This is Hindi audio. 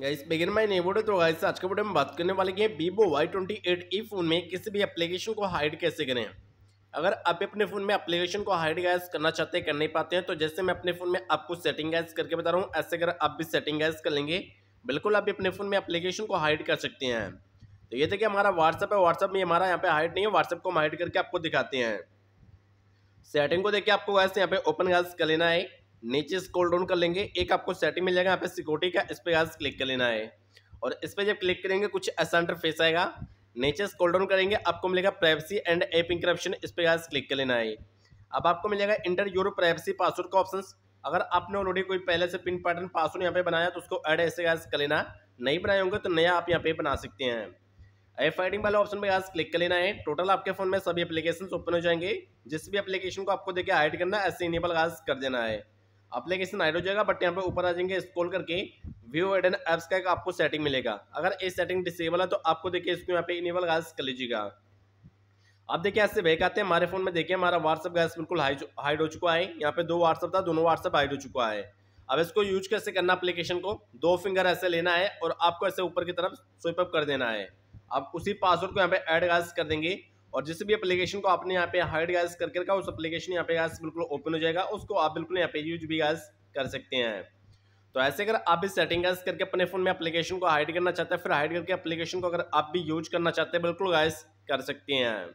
गाइस बिगिन माय नेबोड तो गाइस आज के वीडियो में बात करने वाले हैं Vivo Y twenty eight E phone में किसी भी एप्लीकेशन को हाइड कैसे करें अगर आप अपने फ़ोन में एप्लीकेशन को हाइड गैस करना चाहते हैं कर नहीं पाते हैं तो जैसे मैं अपने फ़ोन में आपको सेटिंग गैस करके बता रहा हूँ ऐसे अगर आप भी सेटिंग गैस कर लेंगे बिल्कुल आप अपने फ़ोन में एप्लीकेशन को हाइड कर सकते हैं तो ये देखिए हमारा व्हाट्सअप है व्हाट्सअप में हमारा यहाँ पे हाइड नहीं है व्हाट्सअप को हम हाइड करके आपको दिखाते हैं सेटिंग को देखिए आपको गैस यहाँ पे ओपन गैस कर लेना है नीचे स्कोल डाउन कर लेंगे एक आपको सेटिंग मिल जाएगा यहाँ पे सिक्योरिटी का इस पर गाज क्लिक कर लेना है और इस पर जब क्लिक करेंगे कुछ ऐसा इंटरफेस आएगा नीचे स्कोल डाउन करेंगे आपको मिलेगा प्राइवेसी एंड एप इंक्रप्शन इस पर यहाँ क्लिक कर लेना है अब आपको मिलेगा इंटर यूरो प्राइवेसी पासवर्ड का ऑप्शन अगर आपने ऑलरेडी कोई पहले से पिन पैटर्न पासवर्ड यहाँ पे बनाया तो उसको ऐड ऐसे गैस कर लेना नहीं बनाए होंगे तो नया आप यहाँ पे बना सकते हैं एफ आई वाले ऑप्शन पे गैस क्लिक कर लेना है टोटल आपके फ़ोन में सभी एप्लीकेशन ओपन हो जाएंगे जिस भी एप्लीकेशन को आपको देखिए हाइड करना ऐसे इनेबल गैस कर देना है अप्लीकेशन हाइड हो जाएगा बट यहाँ पे ऊपर आ जाएंगे स्क्रॉल करके व्यू एड एन एप्स का आपको सेटिंग मिलेगा अगर ये सेटिंग डिसेबल है तो आपको देखिए इसको यहाँ पे इनेबल गैस कर लीजिएगा आप देखिए ऐसे बैक आते हैं हमारे फोन में देखिए हमारा व्हाट्सअप गैस बिल्कुल हाइड हो चुका है यहाँ पे दो व्हाट्सअप था दोनों व्हाट्सअप हाइड हो चुका है अब इसको यूज कैसे करना अप्लीकेशन को दो फिंगर ऐसे लेना है और आपको ऐसे ऊपर की तरफ स्विप कर देना है आप उसी पासवर्ड को यहाँ पे एड गैस कर देंगे और जिस भी एप्लीकेशन को आपने यहाँ पे हाइड गैस करके रखा उस एप्लीकेशन यहाँ पे गैस बिल्कुल ओपन हो जाएगा उसको आप बिल्कुल यहाँ पे यूज भी गैस कर सकते हैं तो ऐसे अगर आप भी सेटिंग गैस करके अपने फ़ोन में एप्लीकेशन को हाइड करना चाहते हैं फिर हाइड करके एप्लीकेशन को अगर आप भी यूज करना चाहते हैं बिल्कुल गैस कर सकते हैं